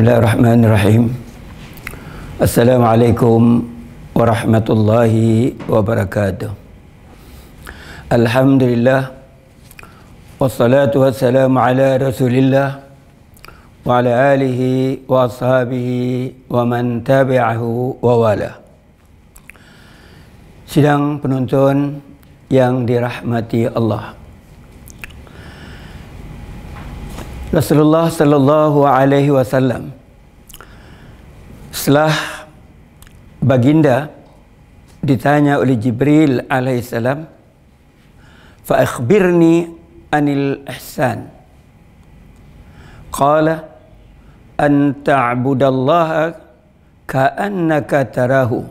Bismillahirrahmanirrahim Assalamualaikum warahmatullahi wabarakatuh Alhamdulillah Wassalatu wassalamu ala rasulillah Wa ala alihi wa ashabihi wa man tabi'ahu wa wala Sidang penonton yang dirahmati Allah Rasulullah sallallahu alaihi wasallam setelah baginda ditanya oleh Jibril alaihi salam fa akhbirni anil ihsan qala an ta'budallaha ka'annaka tarahu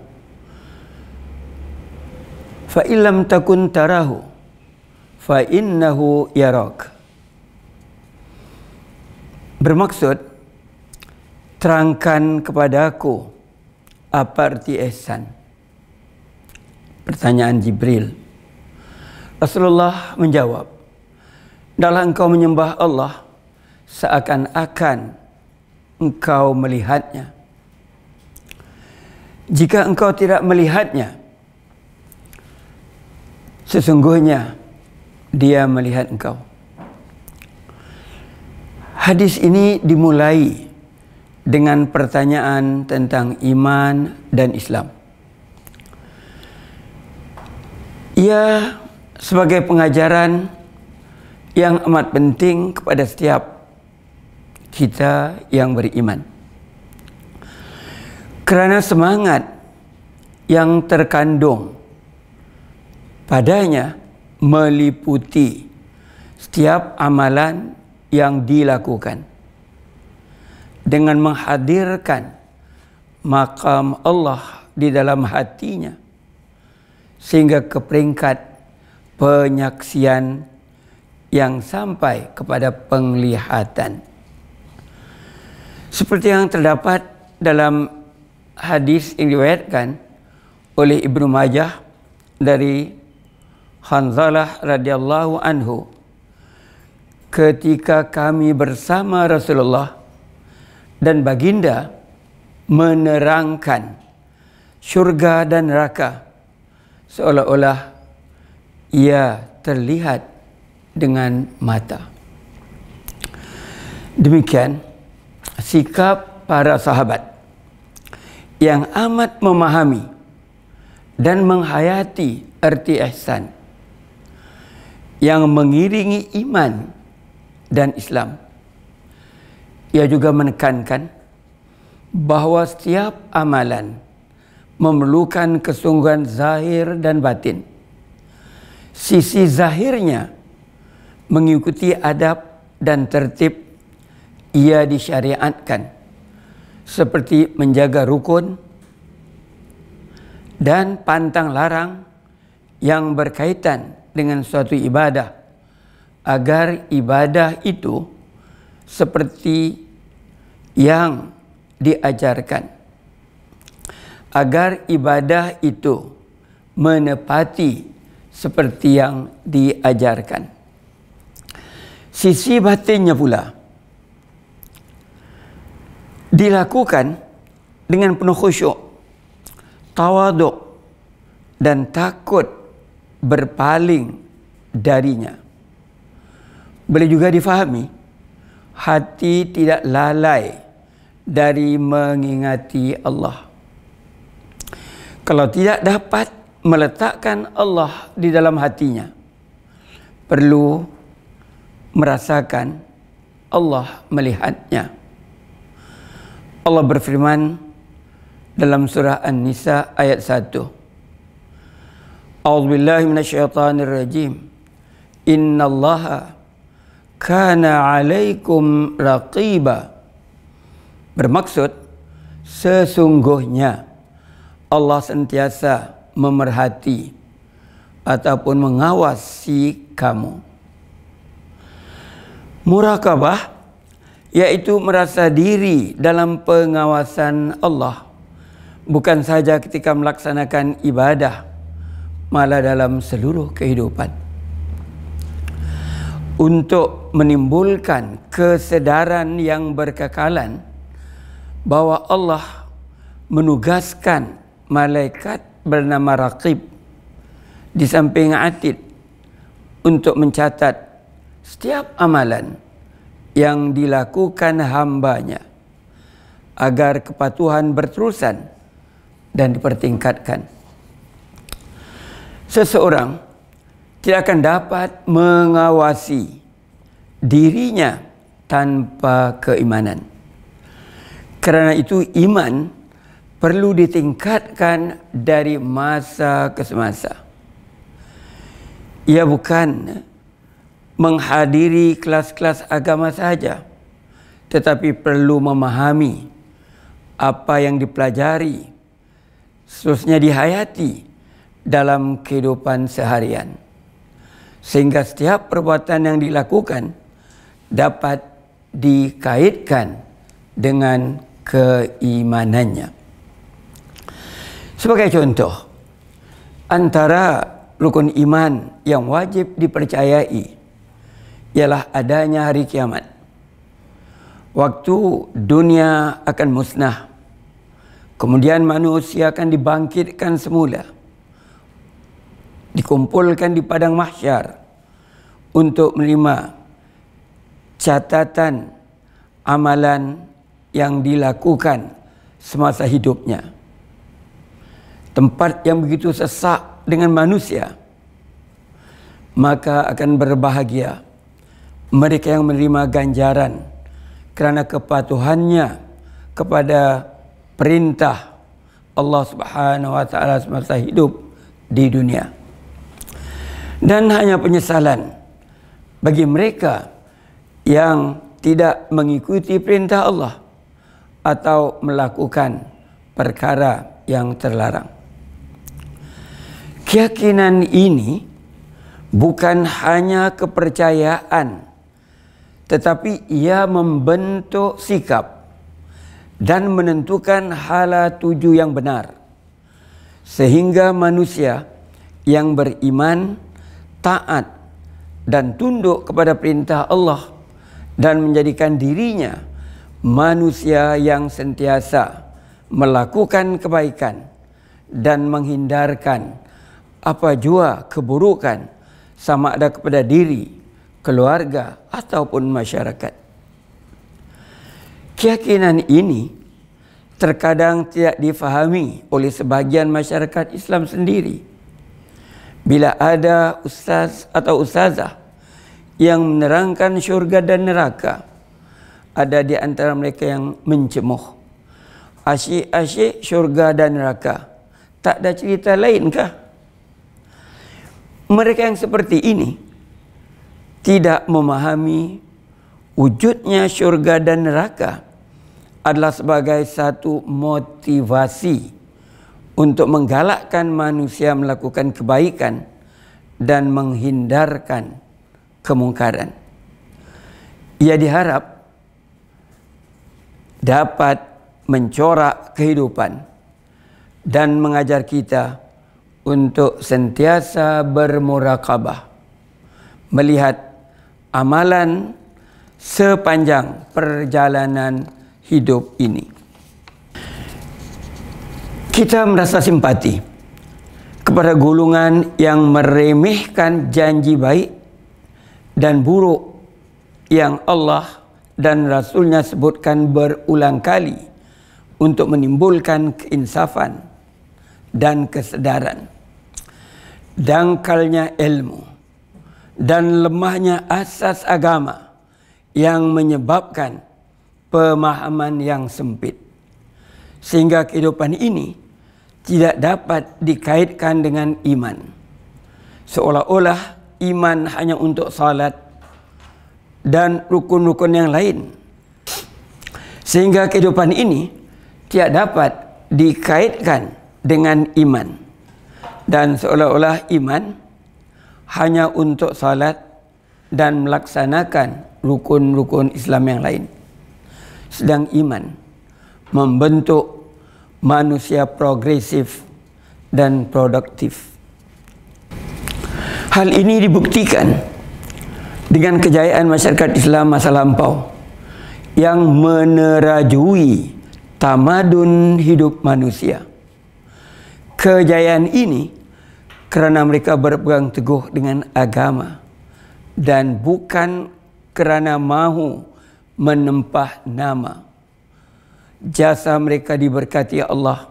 fa illam takun tarahu fa innahu yarak bermaksud terangkan kepada aku apa arti ihsan pertanyaan Jibril Rasulullah menjawab dalam engkau menyembah Allah seakan-akan engkau melihatnya jika engkau tidak melihatnya sesungguhnya dia melihat engkau Hadis ini dimulai dengan pertanyaan tentang iman dan Islam. Ia sebagai pengajaran yang amat penting kepada setiap kita yang beriman. Kerana semangat yang terkandung padanya meliputi setiap amalan yang dilakukan dengan menghadirkan makam Allah di dalam hatinya sehingga ke peringkat penyaksian yang sampai kepada penglihatan seperti yang terdapat dalam hadis yang diriwayatkan oleh Ibnu Majah dari Hanzalah radhiyallahu anhu ketika kami bersama Rasulullah dan baginda menerangkan syurga dan neraka seolah-olah ia terlihat dengan mata. Demikian sikap para sahabat yang amat memahami dan menghayati erti ihsan yang mengiringi iman dan Islam. Ia juga menekankan bahawa setiap amalan memerlukan kesungguhan zahir dan batin. Sisi zahirnya mengikuti adab dan tertib ia disyariatkan seperti menjaga rukun dan pantang larang yang berkaitan dengan suatu ibadah agar ibadah itu seperti yang diajarkan agar ibadah itu menepati seperti yang diajarkan sisi batinnya pula dilakukan dengan penuh khusyuk tawaduk dan takut berpaling darinya boleh juga difahami hati tidak lalai dari mengingati Allah. Kalau tidak dapat meletakkan Allah di dalam hatinya, perlu merasakan Allah melihatnya. Allah berfirman dalam surah An-Nisa ayat 1. A'udzu billahi minasyaitonir rajim. Inna Innallaha kana alaikum raqiba bermaksud sesungguhnya Allah sentiasa memerhati ataupun mengawasi kamu Murakabah, yaitu merasa diri dalam pengawasan Allah bukan saja ketika melaksanakan ibadah malah dalam seluruh kehidupan untuk menimbulkan kesedaran yang berkekalan bahwa Allah menugaskan malaikat bernama Raqib di samping Atid untuk mencatat setiap amalan yang dilakukan hambanya agar kepatuhan berterusan dan dipertingkatkan. Seseorang tidak akan dapat mengawasi dirinya tanpa keimanan. Kerana itu iman perlu ditingkatkan dari masa ke semasa. Ia bukan menghadiri kelas-kelas agama saja tetapi perlu memahami apa yang dipelajari khususnya dihayati dalam kehidupan seharian sehingga setiap perbuatan yang dilakukan dapat dikaitkan dengan keimanannya. Sebagai contoh, antara rukun iman yang wajib dipercayai ialah adanya hari kiamat. Waktu dunia akan musnah, kemudian manusia akan dibangkitkan semula dikumpulkan di padang mahsyar untuk menerima catatan amalan yang dilakukan semasa hidupnya. Tempat yang begitu sesak dengan manusia, maka akan berbahagia mereka yang menerima ganjaran kerana kepatuhannya kepada perintah Allah Subhanahu wa taala semasa hidup di dunia dan hanya penyesalan bagi mereka yang tidak mengikuti perintah Allah atau melakukan perkara yang terlarang. Keyakinan ini bukan hanya kepercayaan tetapi ia membentuk sikap dan menentukan hala tuju yang benar sehingga manusia yang beriman dan taat dan tunduk kepada perintah Allah dan menjadikan dirinya manusia yang sentiasa melakukan kebaikan dan menghindarkan apa jua keburukan sama ada kepada diri, keluarga ataupun masyarakat. Keyakinan ini terkadang tidak difahami oleh sebahagian masyarakat Islam sendiri bila ada ustaz atau ustazah yang menerangkan syurga dan neraka ada di antara mereka yang mencemooh asyik-asyik syurga dan neraka tak ada cerita lainkah mereka yang seperti ini tidak memahami wujudnya syurga dan neraka adalah sebagai satu motivasi untuk menggalakkan manusia melakukan kebaikan dan menghindarkan kemungkaran. Ia diharap dapat mencorak kehidupan dan mengajar kita untuk sentiasa bermurakabah melihat amalan sepanjang perjalanan hidup ini kita merasa simpati kepada golongan yang meremehkan janji baik dan buruk yang Allah dan Rasulnya sebutkan berulang kali untuk menimbulkan keinsafan dan kesedaran. Dangkalnya ilmu dan lemahnya asas agama yang menyebabkan pemahaman yang sempit. Sehingga kehidupan ini, tidak dapat dikaitkan dengan iman. Seolah-olah iman hanya untuk salat dan rukun-rukun yang lain. Sehingga kehidupan ini tidak dapat dikaitkan dengan iman. Dan seolah-olah iman hanya untuk salat dan melaksanakan rukun-rukun Islam yang lain. Sedang iman membentuk manusia progresif dan produktif. Hal ini dibuktikan dengan kejayaan masyarakat Islam masa lampau yang menerajui tamadun hidup manusia. Kejayaan ini kerana mereka berpegang teguh dengan agama dan bukan kerana mahu menempah nama jasa mereka diberkati ya Allah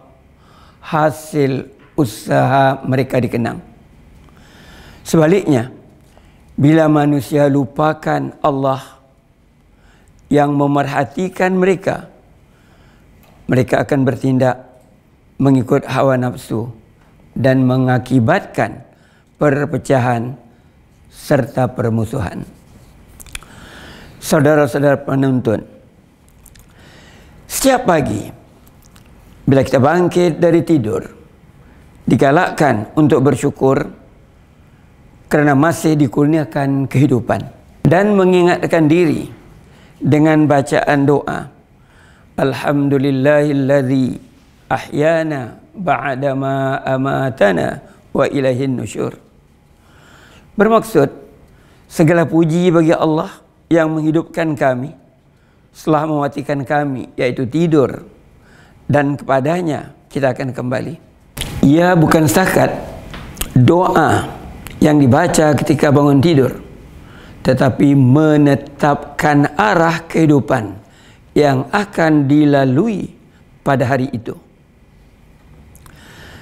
hasil usaha mereka dikenang sebaliknya bila manusia lupakan Allah yang memerhatikan mereka mereka akan bertindak mengikut hawa nafsu dan mengakibatkan perpecahan serta permusuhan saudara-saudara penuntun. -saudara Setiap pagi bila kita bangkit dari tidur digalakkan untuk bersyukur kerana masih dikurniakan kehidupan dan mengingatkan diri dengan bacaan doa Alhamdulillahilladzi ahyana ba'dama amatana wa ilahin nusyur Bermaksud segala puji bagi Allah yang menghidupkan kami setelah mematikan kami yaitu tidur dan kepadanya kita akan kembali ia bukan setakat doa yang dibaca ketika bangun tidur tetapi menetapkan arah kehidupan yang akan dilalui pada hari itu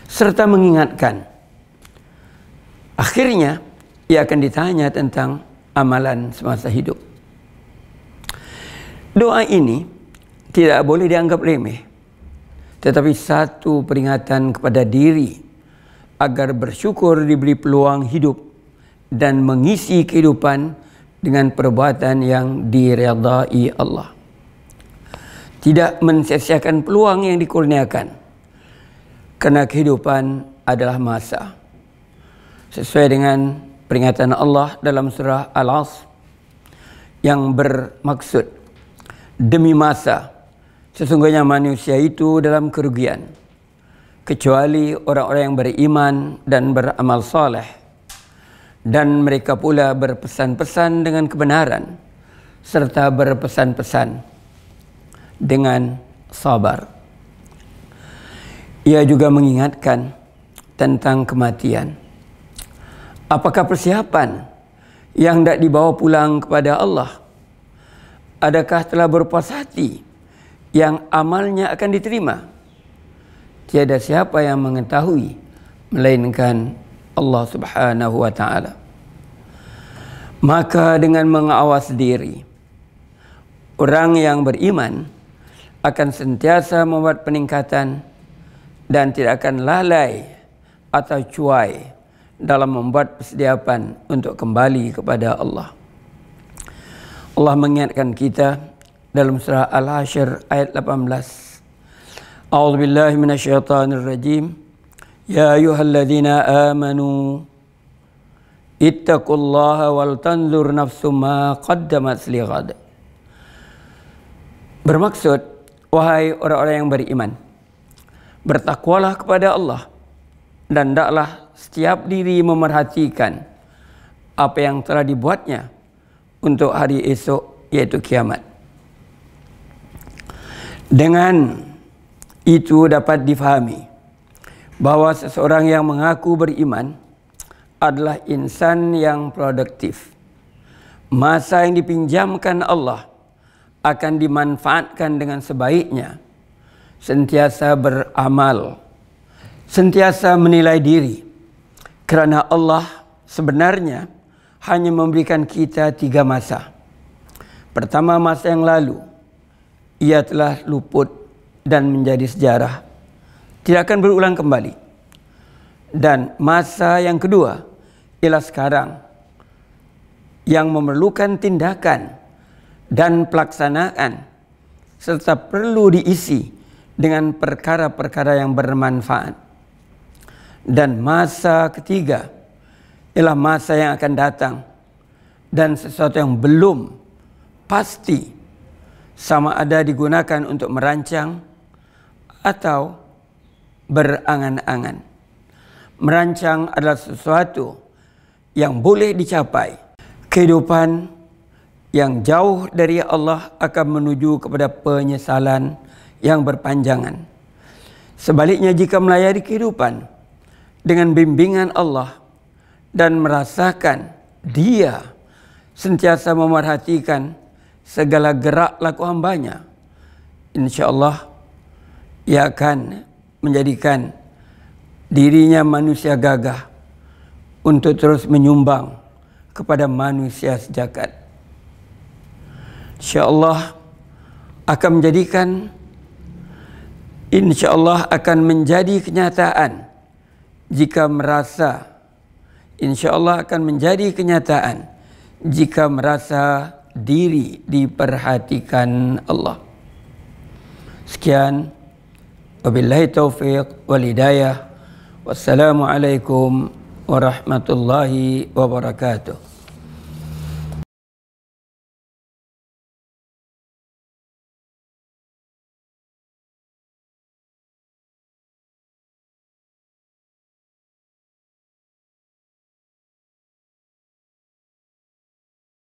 serta mengingatkan akhirnya ia akan ditanya tentang amalan semasa hidup Doa ini tidak boleh dianggap remeh. Tetapi satu peringatan kepada diri agar bersyukur diberi peluang hidup dan mengisi kehidupan dengan perbuatan yang diredai Allah. Tidak mensiasiakan peluang yang dikurniakan. kerana kehidupan adalah masa. Sesuai dengan peringatan Allah dalam surah Al-As yang bermaksud demi masa. Sesungguhnya manusia itu dalam kerugian. Kecuali orang-orang yang beriman dan beramal soleh. Dan mereka pula berpesan-pesan dengan kebenaran. Serta berpesan-pesan dengan sabar. Ia juga mengingatkan tentang kematian. Apakah persiapan yang tidak dibawa pulang kepada Allah? Allah adakah telah berpuas hati yang amalnya akan diterima? Tiada siapa yang mengetahui melainkan Allah Subhanahu wa taala. Maka dengan mengawas diri orang yang beriman akan sentiasa membuat peningkatan dan tidak akan lalai atau cuai dalam membuat persediaan untuk kembali kepada Allah. Allah mengingatkan kita dalam surah Al-Hashr ayat 18. A'udzu billahi minasyaitonir rajim. Ya ayyuhalladzina amanu ittaqullaha wal tanzur nafsum ma qaddamat lighad. Bermaksud wahai orang-orang yang beriman bertakwalah kepada Allah dan hendaklah setiap diri memerhatikan apa yang telah dibuatnya untuk hari esok iaitu kiamat. Dengan itu dapat difahami bahawa seseorang yang mengaku beriman adalah insan yang produktif. Masa yang dipinjamkan Allah akan dimanfaatkan dengan sebaiknya. Sentiasa beramal, sentiasa menilai diri. Kerana Allah sebenarnya hanya memberikan kita tiga masa. Pertama masa yang lalu, ia telah luput dan menjadi sejarah. Tidak akan berulang kembali. Dan masa yang kedua, ialah sekarang yang memerlukan tindakan dan pelaksanaan serta perlu diisi dengan perkara-perkara yang bermanfaat. Dan masa ketiga, ialah masa yang akan datang dan sesuatu yang belum pasti sama ada digunakan untuk merancang atau berangan-angan. Merancang adalah sesuatu yang boleh dicapai. Kehidupan yang jauh dari Allah akan menuju kepada penyesalan yang berpanjangan. Sebaliknya jika melayari kehidupan dengan bimbingan Allah, dan merasakan dia sentiasa memerhatikan segala gerak laku hambanya. InsyaAllah ia akan menjadikan dirinya manusia gagah untuk terus menyumbang kepada manusia sejagat. InsyaAllah akan menjadikan InsyaAllah akan menjadi kenyataan jika merasa Insya Allah akan menjadi kenyataan jika merasa diri diperhatikan Allah. Sekian. Wabillahi taufiq wal hidayah. Wassalamualaikum warahmatullahi wabarakatuh.